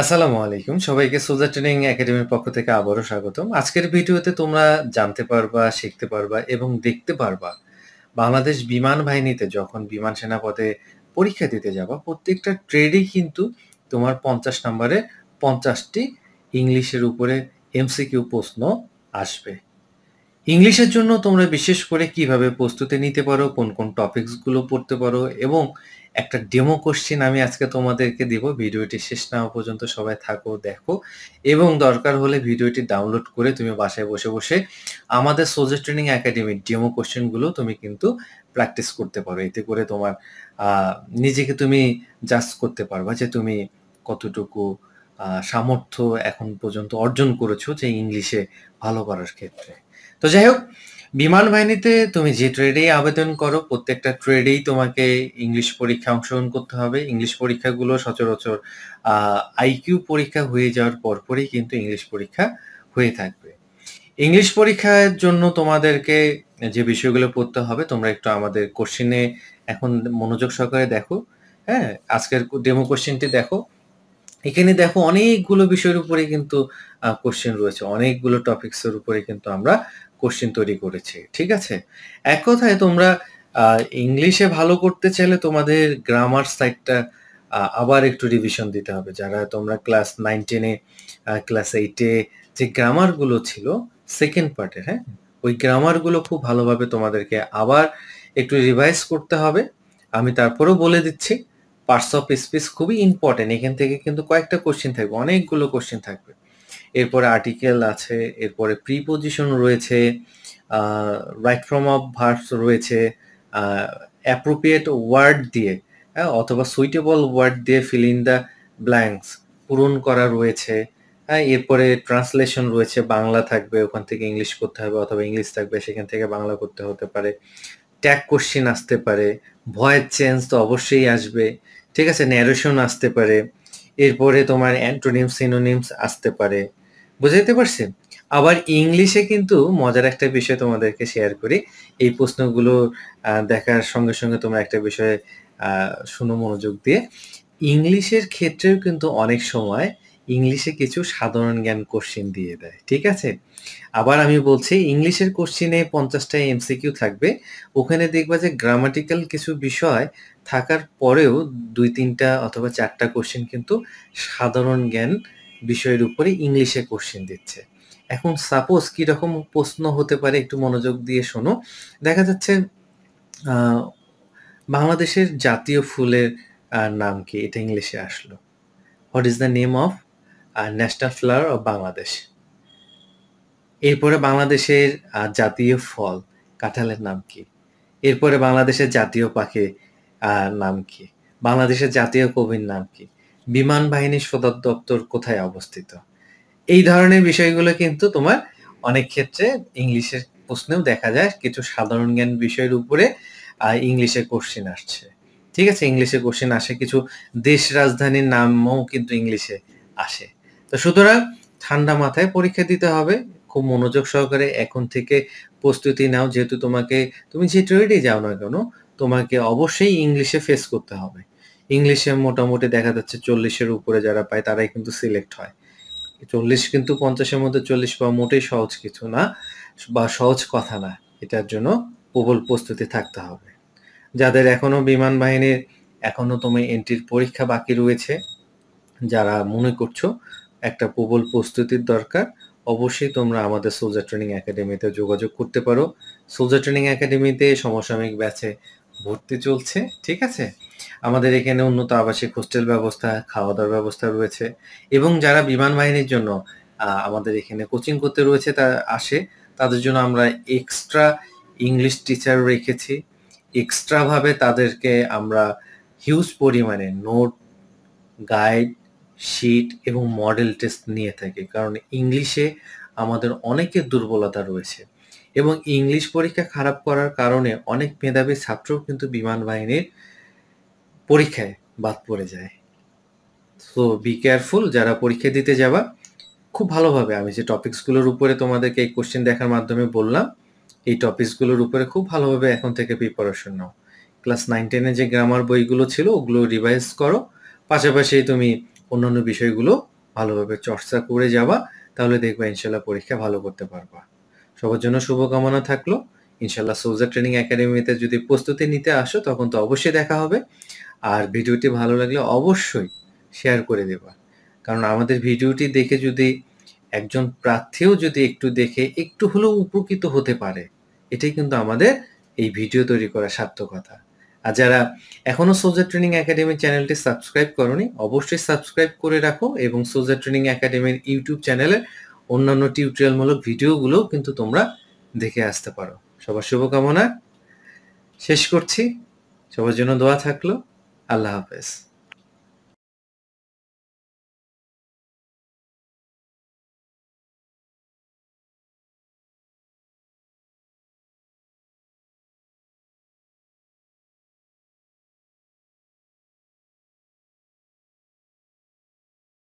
আসসালামু আলাইকুম সবাইকে সোজা ট্রেনিং একাডেমির পক্ষ থেকে আবারও স্বাগতম আজকের ভিডিওতে তোমরা জানতে পারবা শিখতে পারবা এবং দেখতে পারবা বাংলাদেশ বিমান বাহিনীতে যখন বিমান সেনাপথে পরীক্ষা দিতে যাবা প্রত্যেকটা ট্রেডই কিন্তু তোমার পঞ্চাশ নম্বরে পঞ্চাশটি ইংলিশের উপরে এমসিকিউ প্রশ্ন আসবে ইংলিশের জন্য তোমরা বিশেষ করে কিভাবে প্রস্তুতি নিতে পারো কোন কোন টপিকসগুলো পড়তে পারো এবং একটা ডেমো কোশ্চেন আমি আজকে তোমাদেরকে দেব ভিডিওটি শেষ না পর্যন্ত সবাই থাকো দেখো এবং দরকার হলে ভিডিওটি ডাউনলোড করে তুমি বাসায় বসে বসে আমাদের সোজা ট্রেনিং একাডেমির ডেমো কোশ্চেনগুলো তুমি কিন্তু প্র্যাকটিস করতে পারো এতে করে তোমার নিজেকে তুমি জাজ করতে পারবা যে তুমি কতটুকু সামর্থ্য এখন পর্যন্ত অর্জন করেছো যে ইংলিশে ভালো করার ক্ষেত্রে তো যাই হোক বিমান বাহিনীতে তুমি যে ট্রেডেই আবেদন করো প্রত্যেকটা ট্রেডেই তোমাকে ইংলিশ পরীক্ষা অংশগ্রহণ করতে হবে ইংলিশ পরীক্ষাগুলো সচরাচর আইকিউ পরীক্ষা হয়ে যাওয়ার পরপরই কিন্তু ইংলিশ পরীক্ষা হয়ে থাকবে ইংলিশ পরীক্ষার জন্য তোমাদেরকে যে বিষয়গুলো পড়তে হবে তোমরা একটু আমাদের কোশ্চিনে এখন মনোযোগ সহকারে দেখো হ্যাঁ আজকের ডেমো কোশ্চিনটি দেখো এখানে দেখো অনেকগুলো বিষয়ের উপরে কিন্তু কোশ্চেন রয়েছে অনেকগুলো টপিক্সের উপরে কিন্তু আমরা কোশ্চেন তৈরি করেছি ঠিক আছে এক কথায় তোমরা ইংলিশে ভালো করতে চাইলে তোমাদের গ্রামার সাইডটা আবার একটু রিভিশন দিতে হবে যারা তোমরা ক্লাস নাইন টেনে ক্লাস এইটে যে গ্রামারগুলো ছিল সেকেন্ড পার্টে হ্যাঁ ওই গ্রামারগুলো খুব ভালোভাবে তোমাদেরকে আবার একটু রিভাইজ করতে হবে আমি তারপরেও বলে দিচ্ছি পার্টস অফ স্পিচ খুবই ইম্পর্টেন্ট এখান থেকে কিন্তু কয়েকটা কোশ্চেন থাকবে অনেকগুলো কোশ্চেন থাকবে এরপরে আর্টিকেল আছে এরপরে প্রিপোজিশন রয়েছে রাইট ফ্রম অফ ভার্স রয়েছে অ্যাপ্রোপ্রিয়েট ওয়ার্ড দিয়ে হ্যাঁ অথবা সুইটেবল ওয়ার্ড দিয়ে ফিল ইন দ্য ব্ল্যাঙ্কস পূরণ করা রয়েছে হ্যাঁ এরপরে ট্রান্সলেশন রয়েছে বাংলা থাকবে ওখান থেকে ইংলিশ করতে হবে অথবা ইংলিশ থাকবে সেখান থেকে বাংলা করতে হতে পারে ট্যাগ কোশ্চিন আসতে পারে ভয়েস চেঞ্জ তো অবশ্যই আসবে ঠিক আছে ন্যারেশন আসতে পারে এরপরে তোমার অ্যান্টোনিম সিনোনিমস আসতে পারে বুঝাইতে পারছি আবার ইংলিশে কিন্তু মজার একটা বিষয় তোমাদেরকে শেয়ার করি এই প্রশ্নগুলো দেখার সঙ্গে সঙ্গে তোমরা একটা বিষয়ে শুনো মনোযোগ দিয়ে ইংলিশের ক্ষেত্রেও কিন্তু অনেক সময় ইংলিশে কিছু সাধারণ জ্ঞান কোশ্চিন দিয়ে দেয় ঠিক আছে আবার আমি বলছি ইংলিশের কোশ্চিনে পঞ্চাশটা এমসিকিউ থাকবে ওখানে দেখবা যে গ্রামাটিক্যাল কিছু বিষয় থাকার পরেও দুই তিনটা অথবা চারটা কোশ্চিন কিন্তু সাধারণ জ্ঞান বিষয়ের উপরে ইংলিশে কোশ্চিন দিচ্ছে এখন সাপোজ কীরকম প্রশ্ন হতে পারে একটু মনোযোগ দিয়ে শোনো দেখা যাচ্ছে বাংলাদেশের জাতীয় ফুলের নাম কি এটা ইংলিশে আসলো what is the name of our national flower of Bangladesh এরপরে বাংলাদেশের জাতীয় ফল কাঁঠালের নাম কি এরপরে বাংলাদেশের জাতীয় পাখি নাম কি বাংলাদেশের জাতীয় কবির নাম কি বিমান বাহিনীর সদর দপ্তর কোথায় অবস্থিত এই ধরনের বিষয়গুলো কিন্তু তোমার অনেক ক্ষেত্রে ইংলিশের প্রশ্নেও দেখা যায় কিছু সাধারণ জ্ঞান বিষয়ের উপরে ইংলিশে কোশ্চেন আসছে ঠিক আছে ইংলিশে কোশ্চেন আসে কিছু দেশ রাজধানীর নামও কিন্তু ইংলিশে আসে তো সুতরাং ঠান্ডা মাথায় পরীক্ষা দিতে হবে খুব মনোযোগ সহকারে এখন থেকে প্রস্তুতি নাও যেহেতু তোমাকে তুমি যে ট্রেডে যাও না কেন তোমাকে অবশ্যই ইংলিশে ফেস করতে হবে ইংলিশে মোটামুটি দেখা যাচ্ছে চল্লিশের উপরে যারা পায় তারাই কিন্তু সিলেক্ট হয় চল্লিশ কিন্তু পঞ্চাশের মধ্যে চল্লিশ পাওয়া মোটেই সহজ কিছু না বা সহজ কথা না এটার জন্য প্রবল প্রস্তুতি থাকতে হবে যাদের এখনও বিমান বাহিনীর এখনও তুমি এন্ট্রির পরীক্ষা বাকি রয়েছে যারা মনে করছো একটা প্রবল প্রস্তুতির দরকার অবশ্যই তোমরা আমাদের সোলজার ট্রেনিং একাডেমিতে যোগাযোগ করতে পারো সোলজার ট্রেনিং একাডেমিতে সমসাময়িক ব্যাচে ভর্তি চলছে ঠিক আছে আমাদের এখানে উন্নত আবাসিক হোস্টেল ব্যবস্থা খাওয়া দাওয়ার ব্যবস্থা রয়েছে এবং যারা বিমান বাহিনীর জন্য আমাদের এখানে কোচিং করতে রয়েছে তা আসে তাদের জন্য আমরা এক্সট্রা ইংলিশ টিচার রেখেছি এক্সট্রাভাবে তাদেরকে আমরা হিউজ পরিমাণে নোট গাইড শিট এবং মডেল টেস্ট নিয়ে থাকে কারণ ইংলিশে আমাদের অনেকের দুর্বলতা রয়েছে এবং ইংলিশ পরীক্ষা খারাপ করার কারণে অনেক মেধাবী ছাত্রও কিন্তু বিমান বাহিনীর পরীক্ষায় বাদ পড়ে যায় সো বি কেয়ারফুল যারা পরীক্ষা দিতে যাবা খুব ভালোভাবে আমি যে টপিকসগুলোর উপরে তোমাদেরকে এই কোশ্চেন দেখার মাধ্যমে বললাম এই টপিকসগুলোর উপরে খুব ভালোভাবে এখন থেকে প্রিপারেশন নাও ক্লাস নাইন টেনে যে গ্রামার বইগুলো ছিল ওগুলো রিভাইজ করো পাশাপাশি তুমি অন্যান্য বিষয়গুলো ভালোভাবে চর্চা করে যাওয়া তাহলে দেখবা ইনশাল্লাহ পরীক্ষা ভালো করতে পারবা সবার জন্য শুভকামনা থাকলো ইনশাল্লাহ সোজা ট্রেনিং একাডেমিতে যদি প্রস্তুতি নিতে আসো তখন তো অবশ্যই দেখা হবে আর ভিডিওটি ভালো লাগলে অবশ্যই শেয়ার করে দেবা কারণ আমাদের ভিডিওটি দেখে যদি একজন প্রার্থীও যদি একটু দেখে একটু হলেও উপকৃত হতে পারে এটাই কিন্তু আমাদের এই ভিডিও তৈরি করার সার্থকতা আর যারা এখনও সোজা ট্রেনিং একাডেমির চ্যানেলটি সাবস্ক্রাইব করনি অবশ্যই সাবস্ক্রাইব করে রাখো এবং সোজা ট্রেনিং একাডেমির ইউটিউব চ্যানেলে অন্যান্য টিউটোরিয়ালমূলক ভিডিওগুলো কিন্তু তোমরা দেখে আসতে পারো সবার শুভকামনা শেষ করছি সবার জন্য দোয়া থাকলো আল্লাহ হাফেজ